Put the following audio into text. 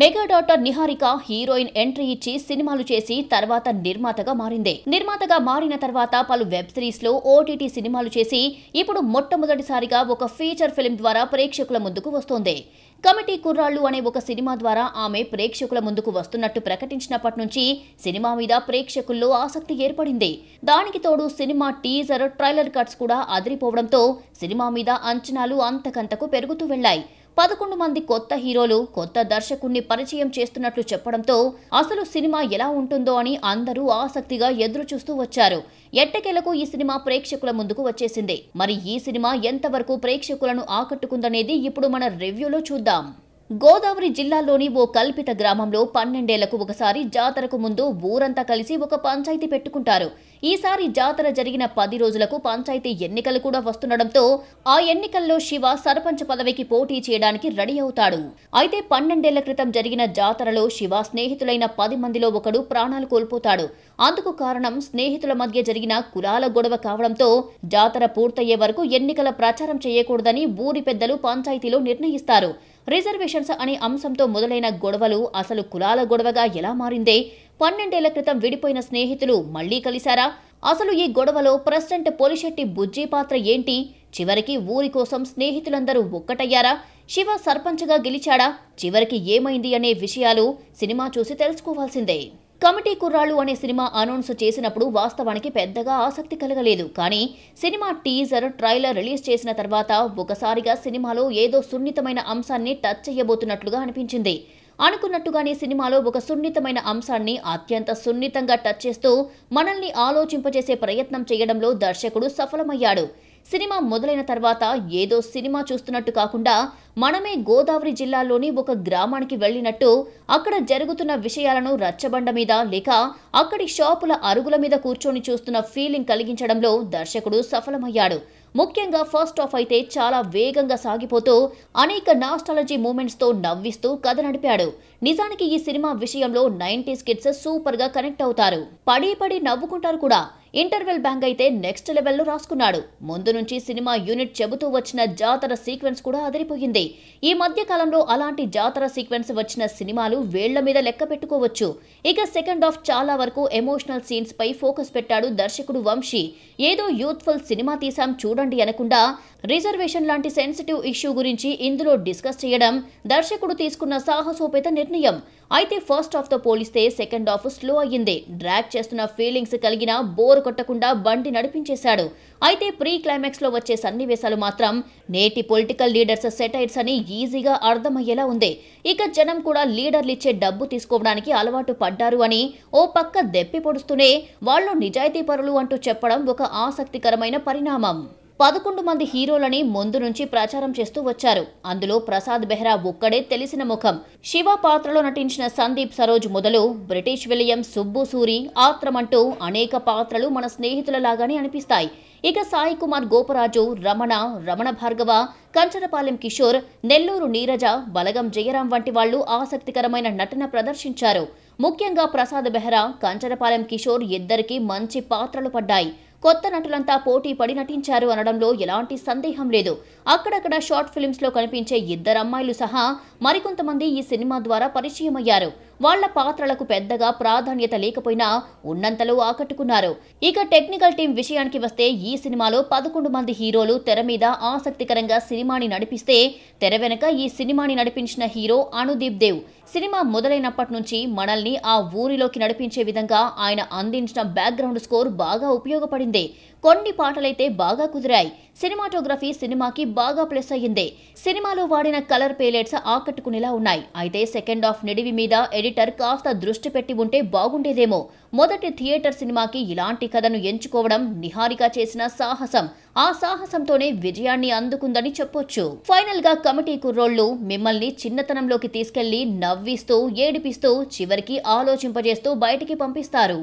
mega daughter Niharika heroine entry ఇచ్చి సినిమాలు చేసి తర్వాత నిర్మాతగా మారింది నిర్మాతగా మారిన తర్వాత పలు వెబ్ సిరీస్ లో ఓటీటీ సినిమాలు చేసి ఇప్పుడు మొట్టమొదటిసారిగా ఒక ఫీచర్ ఫిల్మ్ ద్వారా ప్రేక్షకుల ముందుకు వస్తోంది కమిటీ కుర్రాళ్ళు అనే ఒక సినిమా ద్వారా ఆమె ప్రేక్షకుల ముందుకు వస్తున్నట్టు ప్రకటించినప్పటి నుంచి సినిమా మీద ప్రేక్షకుల్లో ఆసక్తి ఏర్పడింది దానికి తోడు సినిమా టీజర్ ట్రైలర్ కట్స్ కూడా అదిరిపోవడంతో సినిమా మీద అంచనాలు అంతకంతకు పెరుగుతూ వెళ్లాయి పదకొండు మంది కొత్త హీరోలు కొత్త దర్శకుణ్ణి పరిచయం చేస్తున్నట్లు చెప్పడంతో అసలు సినిమా ఎలా ఉంటుందో అని అందరూ ఆసక్తిగా ఎదురు చూస్తూ వచ్చారు ఎట్టకేలకు ఈ సినిమా ప్రేక్షకుల ముందుకు వచ్చేసింది మరి ఈ సినిమా ఎంతవరకు ప్రేక్షకులను ఆకట్టుకుందనేది ఇప్పుడు మన రివ్యూలో చూద్దాం గోదావరి జిల్లాలోని ఓ కల్పిత గ్రామంలో పన్నెండేళ్లకు ఒకసారి జాతరకు ముందు ఊరంతా కలిసి ఒక పంచాయతీ పెట్టుకుంటారు ఈసారి జాతర జరిగిన పది రోజులకు పంచాయతీ ఎన్నికలు కూడా వస్తుండటంతో ఆ ఎన్నికల్లో శివ సర్పంచ్ పదవికి పోటీ చేయడానికి రెడీ అవుతాడు అయితే పన్నెండేళ్ల క్రితం జరిగిన జాతరలో శివ స్నేహితులైన పది మందిలో ఒకడు ప్రాణాలు కోల్పోతాడు అందుకు కారణం స్నేహితుల మధ్య జరిగిన కులాల గొడవ కావడంతో జాతర పూర్తయ్యే వరకు ఎన్నికల ప్రచారం చేయకూడదని ఊరి పెద్దలు పంచాయతీలో నిర్ణయిస్తారు రిజర్వేషన్స్ అనే అంశంతో మొదలైన గొడవలు అసలు కులాల గొడవగా ఎలా మారిందే పన్నెండేళ్ల క్రితం విడిపోయిన స్నేహితులు మళ్లీ కలిశారా అసలు ఈ గొడవలో ప్రెసిడెంట్ పోలిశెట్టి బుజ్జి పాత్ర ఏంటి చివరికి ఊరి కోసం స్నేహితులందరూ ఒక్కటయ్యారా శివ సర్పంచ్గా గెలిచాడా చివరికి ఏమైంది అనే విషయాలు సినిమా చూసి తెలుసుకోవాల్సిందే కమిటీ కుర్రాళ్ళు అనే సినిమా అనౌన్స్ చేసినప్పుడు వాస్తవానికి పెద్దగా ఆసక్తి కలగలేదు కానీ సినిమా టీజర్ ట్రైలర్ రిలీజ్ చేసిన తర్వాత ఒకసారిగా సినిమాలో ఏదో సున్నితమైన అంశాన్ని టచ్ చేయబోతున్నట్లుగా అనిపించింది అనుకున్నట్టుగానే సినిమాలో ఒక సున్నితమైన అంశాన్ని అత్యంత సున్నితంగా టచ్ చేస్తూ మనల్ని ఆలోచింపజేసే ప్రయత్నం చేయడంలో దర్శకుడు సఫలమయ్యాడు సినిమా మొదలైన తర్వాత ఏదో సినిమా చూస్తున్నట్టు కాకుండా మనమే గోదావరి జిల్లాలోని ఒక గ్రామానికి వెళ్ళినట్టు అక్కడ జరుగుతున్న విషయాలను రచ్చబండ మీద లేక అక్కడి షాపుల అరుగుల మీద కూర్చొని చూస్తున్న ఫీలింగ్ కలిగించడంలో దర్శకుడు సఫలమయ్యాడు ముఖ్యంగా ఫస్ట్ ఆఫ్ అయితే చాలా వేగంగా సాగిపోతూ అనేక నాస్టాలజీ మూమెంట్స్తో నవ్విస్తూ కథ నడిపాడు నిజానికి ఈ సినిమా విషయంలో నైంటీస్ కిడ్స్ సూపర్గా కనెక్ట్ అవుతారు పడి పడి నవ్వుకుంటారు కూడా ఇంటర్వెల్ బ్యాంగ్ అయితే నెక్స్ట్ లెవెల్లో రాసుకున్నాడు ముందు నుంచి సినిమా యూనిట్ చెబుతూ వచ్చిన జాతర సీక్వెన్స్ కూడా అదిరిపోయింది ఈ మధ్య కాలంలో అలాంటి జాతర సీక్వెన్స్ వచ్చిన సినిమాలు వేళ్ల మీద లెక్క పెట్టుకోవచ్చు ఇక సెకండ్ హాఫ్ చాలా వరకు ఎమోషనల్ సీన్స్ పై ఫోకస్ పెట్టాడు దర్శకుడు వంశీ ఏదో యూత్ఫుల్ సినిమా తీసాం చూడండి అనకుండా రిజర్వేషన్ లాంటి సెన్సిటివ్ ఇష్యూ గురించి ఇందులో డిస్కస్ చేయడం దర్శకుడు తీసుకున్న సాహసోపేత నిర్ణయం అయితే ఫస్ట్ హాఫ్తో పోలిస్తే సెకండ్ హాఫ్ స్లో అయ్యింది డ్రాక్ చేస్తున్న ఫీలింగ్స్ కలిగిన బోర్ కొట్టకుండా బండి నడిపించేశాడు అయితే ప్రీ క్లైమాక్స్లో వచ్చే సన్నివేశాలు మాత్రం నేటి పొలిటికల్ లీడర్స్ సెటైర్స్ అని ఈజీగా అర్థమయ్యేలా ఉంది ఇక జనం కూడా లీడర్లు ఇచ్చే డబ్బు తీసుకోవడానికి అలవాటు పడ్డారు అని ఓ పక్క దెప్పి పొడుస్తూనే వాళ్ళు నిజాయితీ పరులు అంటూ చెప్పడం ఒక ఆసక్తికరమైన పరిణామం పదకొండు మంది హీరోలని ముందు నుంచి ప్రచారం చేస్తూ వచ్చారు అందులో ప్రసాద్ బెహ్రా ఒక్కడే తెలిసిన ముఖం శివ పాత్రలో నటించిన సందీప్ సరోజ్ మొదలు బ్రిటిష్ విలియం సుబ్బు సూరి ఆత్రమంటూ అనేక పాత్రలు మన స్నేహితులలాగానే అనిపిస్తాయి ఇక సాయి కుమార్ గోపరాజు రమణ రమణ భార్గవ కంచరపాలెం కిషోర్ నెల్లూరు నీరజ బలగం జయరాం వంటి వాళ్లు ఆసక్తికరమైన నటన ప్రదర్శించారు ముఖ్యంగా ప్రసాద్ బెహ్రా కంచరపాలెం కిషోర్ ఇద్దరికీ మంచి పాత్రలు పడ్డాయి కొత్త నటులంతా పోటీ పడి నటించారు అనడంలో ఎలాంటి సందేహం లేదు అక్కడక్కడ షార్ట్ లో కనిపించే ఇద్దరు అమ్మాయిలు సహా మరికొంతమంది ఈ సినిమా ద్వారా పరిచయమయ్యారు వాళ్ల పాత్రలకు పెద్దగా ప్రాధాన్యత లేకపోయినా ఉన్నంతలో ఆకట్టుకున్నారు ఇక టెక్నికల్ టీం విషయానికి వస్తే ఈ సినిమాలో పదకొండు మంది హీరోలు తెర మీద ఆసక్తికరంగా సినిమాని నడిపిస్తే తెర వెనక ఈ సినిమాని నడిపించిన హీరో అనుదీప్ దేవ్ సినిమా మొదలైనప్పటి నుంచి మనల్ని ఆ ఊరిలోకి నడిపించే విధంగా ఆయన అందించిన బ్యాక్గ్రౌండ్ స్కోర్ బాగా ఉపయోగపడింది కొన్ని పాటలైతే బాగా కుదిరాయి సినిమాటోగ్రఫీ సినిమాకి బాగా ప్లస్ అయ్యింది సినిమాలో వాడిన కలర్ పేలెట్స్ ఆకట్టుకునేలా ఉన్నాయి అయితే సెకండ్ హాఫ్ నిడివి మీద ఎడిట్ ఎడిటర్ కాస్త దృష్టి పెట్టి ఉంటే బాగుండేదేమో మొదటి థియేటర్ సినిమాకి ఇలాంటి కథను ఎంచుకోవడం నిహారిక చేసిన సాహసం ఆ సాహసంతోనే విజయాన్ని అందుకుందని చెప్పొచ్చు ఫైనల్ గా కమిటీ కుర్రోళ్లు మిమ్మల్ని చిన్నతనంలోకి తీసుకెళ్లి నవ్విస్తూ ఏడిపిస్తూ చివరికి ఆలోచింపజేస్తూ బయటికి పంపిస్తారు